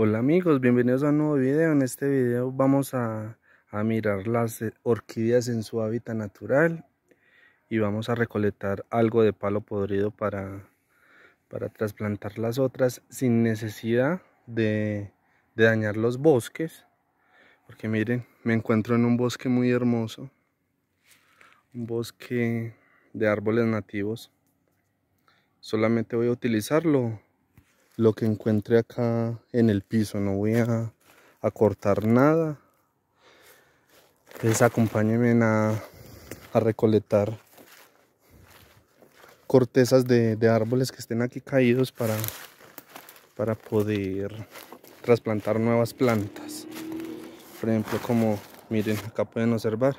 Hola amigos, bienvenidos a un nuevo video. En este video vamos a, mirar las eh, orquídeas en su hábitat natural y vamos a recolectar algo de palo podrido para, para trasplantar las otras sin necesidad de, de dañar los bosques. Porque miren, me encuentro en un bosque muy hermoso, un bosque de árboles nativos. Solamente voy a utilizarlo lo que encuentre acá en el piso. No voy a, cortar nada. Les pues acompáñenme a, a recolectar cortezas de, árboles que estén aquí caídos para, para poder trasplantar nuevas plantas. Por ejemplo, como miren, acá pueden observar,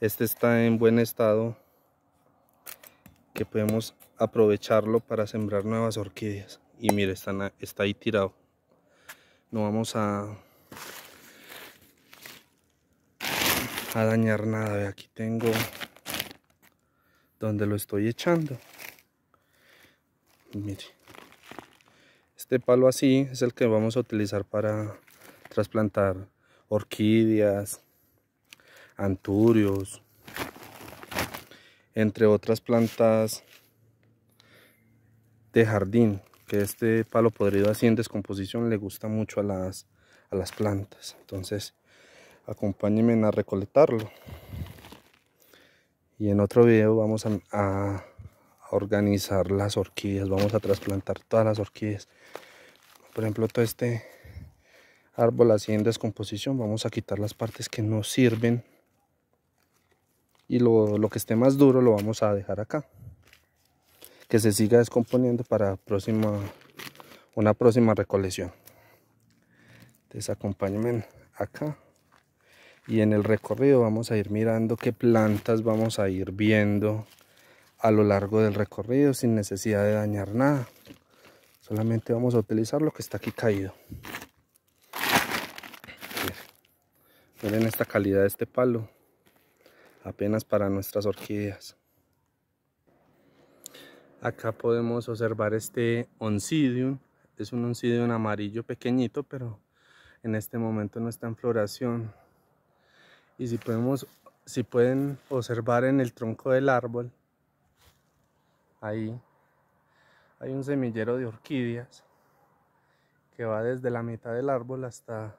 este está en buen estado que podemos aprovecharlo para sembrar nuevas orquídeas y mire está ahí tirado no vamos a a dañar nada aquí tengo donde lo estoy echando mire este palo así es el que vamos a utilizar para trasplantar orquídeas anturios entre otras plantas de jardín que este palo podrido así en descomposición le gusta mucho a las, las plantas. Entonces, acompáñenme a recolectarlo. Y en otro video vamos a, organizar las orquídeas, vamos a trasplantar todas las orquídeas. Por ejemplo, todo este árbol así en descomposición, vamos a quitar las partes que no sirven. Y lo que esté más duro lo vamos a dejar acá que se siga descomponiendo para próxima, una próxima recolección. Entonces acompáñenme acá y en el recorrido vamos a ir mirando qué plantas vamos a ir viendo a lo largo del recorrido sin necesidad de dañar nada. Solamente vamos a utilizar lo que está aquí caído. Miren esta calidad de este palo. Apenas para nuestras orquídeas. Acá podemos observar este oncidium. Es un oncidium amarillo pequeñito, pero en este momento no está en floración. Y si, podemos, si pueden observar en el tronco del árbol, ahí hay un semillero de orquídeas que va desde la mitad del árbol hasta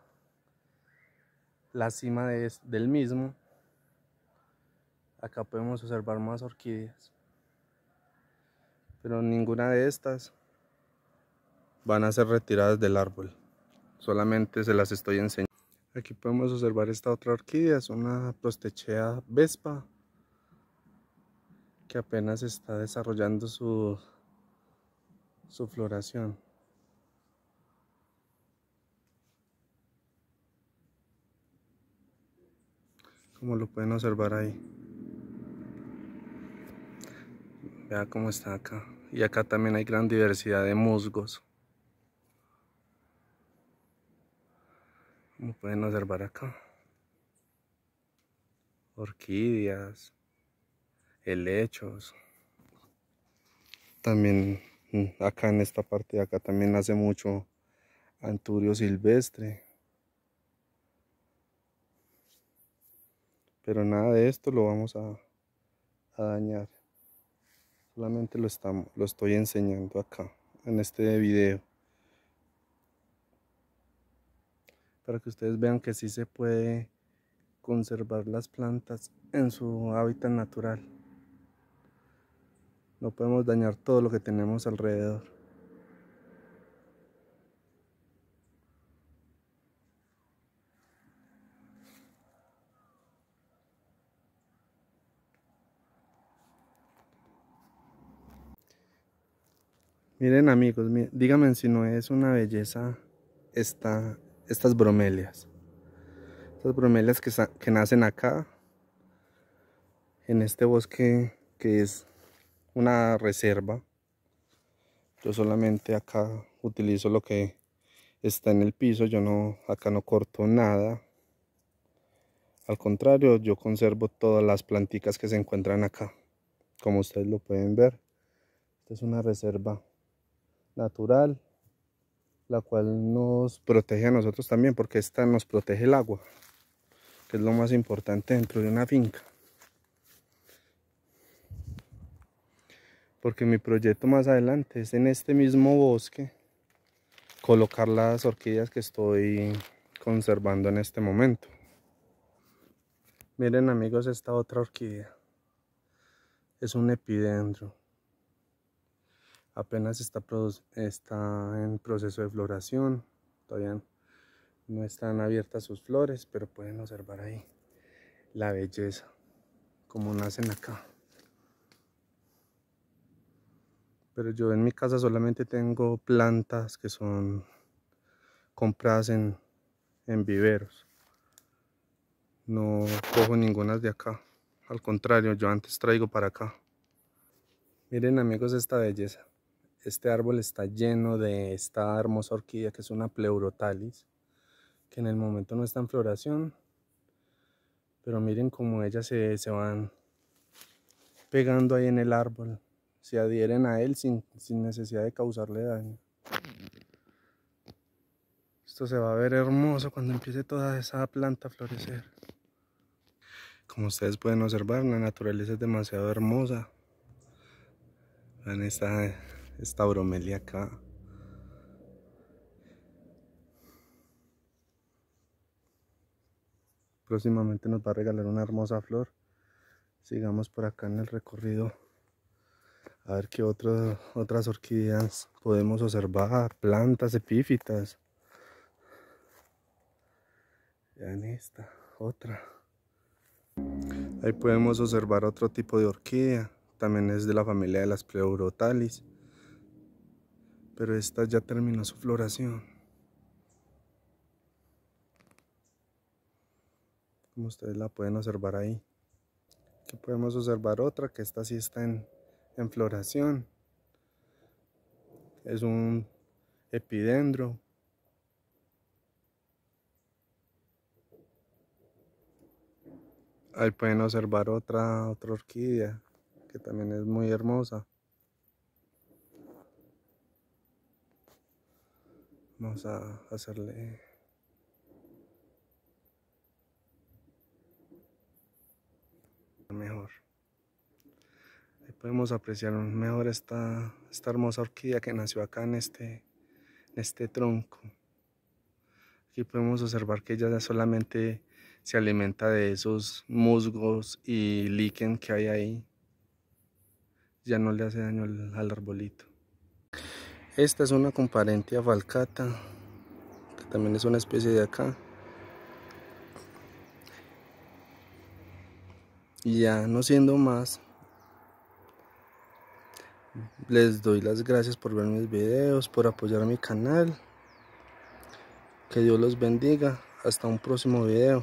la cima del mismo. Acá podemos observar más orquídeas pero ninguna de estas van a ser retiradas del árbol. Solamente se las estoy enseñando. Aquí podemos observar esta otra orquídea, es una prostechea vespa que apenas está desarrollando su, su floración. Como lo pueden observar ahí. Vea cómo está acá. Y acá también hay gran diversidad de musgos. Como pueden observar acá. Orquídeas. Helechos. También mm, acá en esta parte de acá también hace mucho anturio silvestre. Pero nada de esto lo vamos a dañar. Solamente lo, estamos, lo estoy enseñando acá, en este video. Para que ustedes vean que sí se puede conservar las plantas en su hábitat natural. No podemos dañar todo lo que tenemos alrededor. Miren amigos, díganme si no es una belleza estas bromelias. Estas bromelias que, que nacen acá, en este bosque que es una reserva. Yo solamente acá utilizo lo que está en el piso, yo no, acá no corto nada. Al contrario, yo conservo todas las plantitas que se encuentran acá, como ustedes lo pueden ver. Esta es una reserva natural, la cual nos protege a nosotros también, porque esta nos protege el agua, que es lo más importante dentro de una finca. Porque mi proyecto más adelante es en este mismo bosque colocar las orquídeas que estoy conservando en este momento. Miren amigos esta otra orquídea. Es un epidendro apenas está, en proceso de floración, todavía no están abiertas sus flores, pero pueden observar ahí la belleza, como nacen acá. Pero yo en mi casa solamente tengo plantas que son compradas en, en viveros. No cojo ninguna de acá. Al contrario, yo antes traigo para acá. Miren amigos esta belleza este árbol está lleno de esta hermosa orquídea que es una pleurotalis, que en el momento no está en floración, pero miren cómo ellas se, van pegando ahí en el árbol, se adhieren a él sin, sin necesidad de causarle daño. Esto se va a ver hermoso cuando empiece toda esa planta a florecer. Como ustedes pueden observar, la naturaleza es demasiado hermosa. Vean esta esta bromelia acá. Próximamente nos va a regalar una hermosa flor. Sigamos por acá en el recorrido. A ver qué otras otras orquídeas podemos observar. Plantas epífitas. Ya en esta, otra. Ahí podemos observar otro tipo de orquídea. También es de la familia de las pleurotalis pero esta ya terminó su floración. Como ustedes la pueden observar ahí. Aquí podemos observar otra que esta sí está en, floración. Es un epidendro. Ahí pueden observar otra, otra orquídea que también es muy hermosa. Vamos a hacerle mejor. Ahí podemos apreciar mejor esta, esta hermosa orquídea que nació acá en este, en este tronco. Aquí podemos observar que ella solamente se alimenta de esos musgos y líquen que hay ahí. Ya no le hace daño al arbolito. Esta es una a falcata, que también es una especie de acá. Y ya no siendo más, les doy las gracias por ver mis videos, por apoyar mi canal. Que Dios los bendiga. Hasta un próximo video.